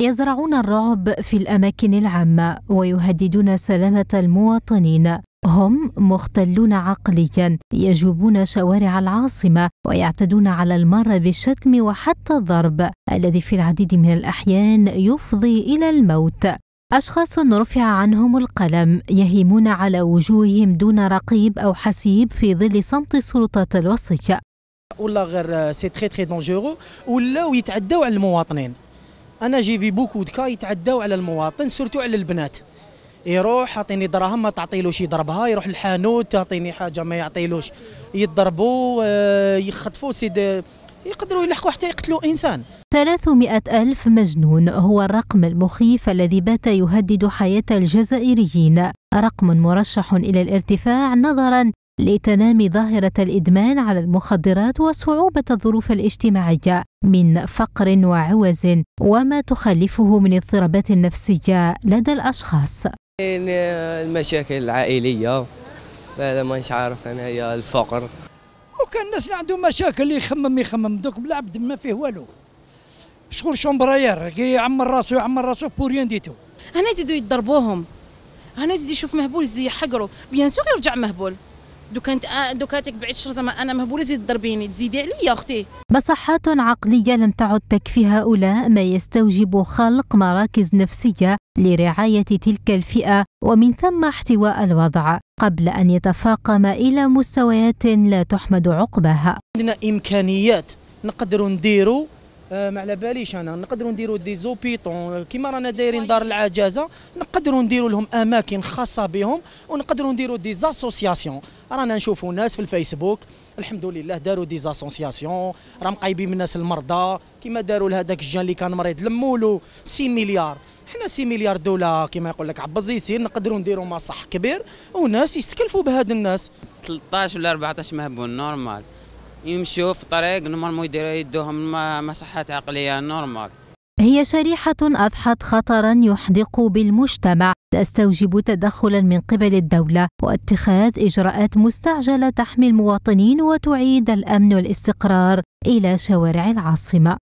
يزرعون الرعب في الاماكن العامه ويهددون سلامه المواطنين هم مختلون عقليا يجوبون شوارع العاصمه ويعتدون على المرء بالشتم وحتى الضرب الذي في العديد من الاحيان يفضي الى الموت أشخاص رفع عنهم القلم يهيمون على وجوههم دون رقيب أو حسيب في ظل صمت السلطات الوصية ولا غير سي تري تري دونجورو ولاو ويتعداو على المواطنين انا جي في بوكو دكا يتعداو على المواطن سورتو على البنات يروح اعطيني دراهم ما تعطيلوش يضربها يروح الحانوت تعطيني حاجه ما يعطيلوش يضربوا آه، يخطفوا سيد يقدروا يلحقوا حتى يقتلوا انسان 300 ألف مجنون هو الرقم المخيف الذي بات يهدد حياة الجزائريين رقم مرشح إلى الارتفاع نظرا لتنامي ظاهرة الإدمان على المخدرات وصعوبة الظروف الاجتماعية من فقر وعوز وما تخلفه من اضطرابات نفسية لدى الأشخاص المشاكل العائلية هذا مانيش عارف أنايا الفقر وكان الناس اللي عندهم مشاكل يخمم يخمم دوك بالعبد ما فيه والو شغل شومبراير يعمر راسو يعمر راسو بوريان ديتو هنا يزيدوا يضربوهم هنا يزيد يشوف مهبول يزيد يحقرو بيان سور يرجع مهبول دو كانت آه، دو هاتك بعيد شهر زعما انا مهبوله زيد ضربيني تزيدي عليا اختي مصحات عقليه لم تعد تكفي هؤلاء ما يستوجب خلق مراكز نفسيه لرعايه تلك الفئه ومن ثم احتواء الوضع قبل ان يتفاقم الى مستويات لا تحمد عقباها عندنا امكانيات نقدروا نديروا آه، ما على باليش انا نقدروا نديروا دي زوبيتون كيما رانا دايرين دار العجازه نقدروا نديروا لهم اماكن خاصه بهم ونقدروا نديروا دي زاسوسياسيون رانا نشوفوا ناس في الفيسبوك الحمد لله داروا دي زاسوسياسيون راهم قايبين من الناس المرضى كيما داروا لهذاك الجان اللي كان مريض لموا له 6 مليار حنا 6 مليار دولار كما يقول لك عبز يصير نقدروا نديروا مصح كبير وناس يستكلفوا بهاد الناس 13 ولا 14 مهبون نورمال يمشوا في الطريق نورمال يديروا يدوهم مصحات عقليه نورمال هي شريحة أضحت خطرا يحدق بالمجتمع تستوجب تدخلا من قبل الدولة واتخاذ إجراءات مستعجلة تحمي المواطنين وتعيد الأمن والاستقرار إلى شوارع العاصمة